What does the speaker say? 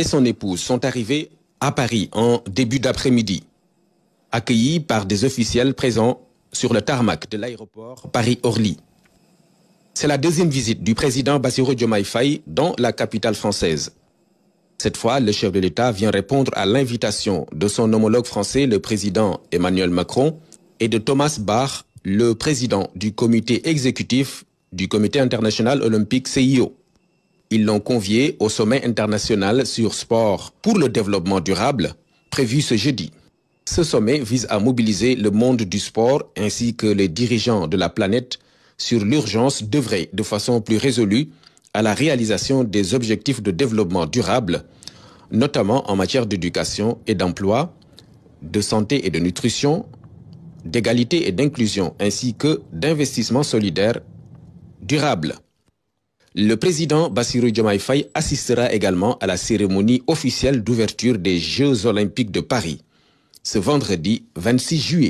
et son épouse sont arrivés à Paris en début d'après-midi, accueillis par des officiels présents sur le tarmac de l'aéroport Paris-Orly. C'est la deuxième visite du président Bassirou Diomaye dans la capitale française. Cette fois, le chef de l'État vient répondre à l'invitation de son homologue français, le président Emmanuel Macron, et de Thomas Bach, le président du comité exécutif du Comité international olympique CIO. Ils l'ont convié au sommet international sur sport pour le développement durable prévu ce jeudi. Ce sommet vise à mobiliser le monde du sport ainsi que les dirigeants de la planète sur l'urgence d'œuvrer de façon plus résolue à la réalisation des objectifs de développement durable, notamment en matière d'éducation et d'emploi, de santé et de nutrition, d'égalité et d'inclusion, ainsi que d'investissement solidaire durable. Le président Bassirou Diomaye Faye assistera également à la cérémonie officielle d'ouverture des Jeux olympiques de Paris ce vendredi 26 juillet.